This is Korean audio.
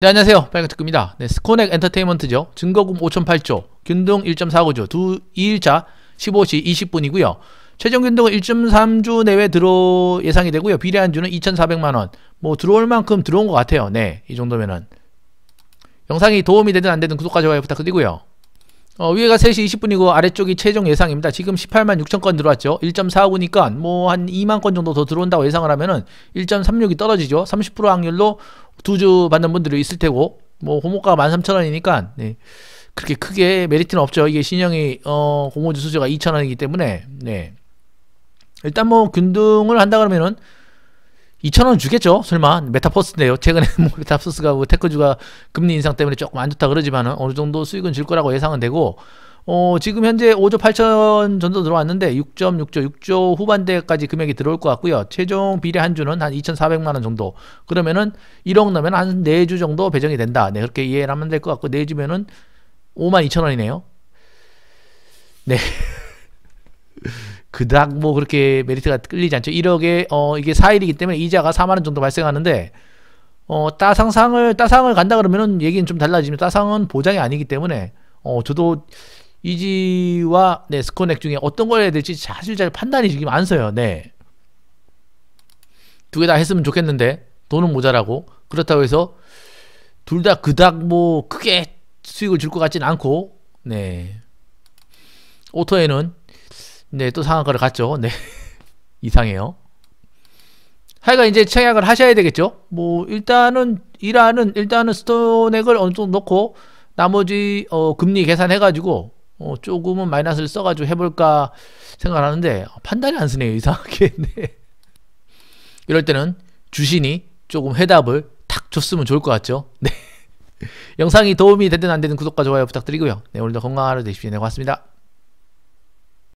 네 안녕하세요 빨간특급입니다 네, 스코넥 엔터테인먼트죠 증거금 5.8조 균등 1.49조 두 2일차 15시 20분이고요 최종 균등은 1.3주 내외 들어 예상이 되고요 비례한 주는 2,400만원 뭐 들어올 만큼 들어온 것 같아요 네이 정도면은 영상이 도움이 되든 안 되든 구독과 좋아요 부탁드리고요 어, 위에가 3시 20분이고 아래쪽이 최종 예상입니다. 지금 18만 6천 건 들어왔죠. 1.45니까 뭐한 2만 건 정도 더 들어온다고 예상을 하면은 1.36이 떨어지죠. 30% 확률로 두 주 받는 분들이 있을 테고 뭐 호모가 13,000원이니까 네. 그렇게 크게 메리트는 없죠. 이게 신형이 어, 공모주수저가 2,000원이기 때문에 네. 일단 뭐 균등을 한다 그러면은 2,000원 주겠죠? 설마? 메타포스인데요. 최근에 뭐 메타포스가 뭐 테크주가 금리 인상 때문에 조금 안 좋다 그러지만은 어느 정도 수익은 줄 거라고 예상은 되고, 어, 지금 현재 5조 8천 정도 들어왔는데 6.6조, 6조 후반대까지 금액이 들어올 것 같고요. 최종 비례 한 주는 한 2,400만 원 정도. 그러면은 1억 넣으면 한 4주 정도 배정이 된다. 네, 그렇게 이해를 하면 될 것 같고, 4주면은 5만 2천 원이네요. 네. 그닥 뭐 그렇게 메리트가 끌리지 않죠. 1억에 어 이게 4일이기 때문에 이자가 4만 원 정도 발생하는데 어 따상상을 따상을 간다 그러면은 얘기는 좀 달라지면 따상은 보장이 아니기 때문에 어 저도 이지와 네 스코넥 중에 어떤 걸 해야 될지 사실 잘 판단이 지금 안 서요. 네. 두 개 다 했으면 좋겠는데 돈은 모자라고 그렇다고 해서 둘 다 그닥 뭐 크게 수익을 줄 것 같진 않고 네. 오토에는 네, 또 상한가를 갔죠. 네. 이상해요. 하여간 이제 청약을 하셔야 되겠죠. 뭐, 일단은, 이라는, 일단은 스톤액을 어느 정도 넣고, 나머지, 어, 금리 계산해가지고, 어, 조금은 마이너스를 써가지고 해볼까 생각하는데, 아, 판단이 안 쓰네요. 이상하게. 네. 이럴 때는 주신이 조금 해답을 탁 줬으면 좋을 것 같죠. 네. 영상이 도움이 되든 안 되든 구독과 좋아요 부탁드리고요. 네, 오늘도 건강하루 되십시오. 네, 고맙습니다.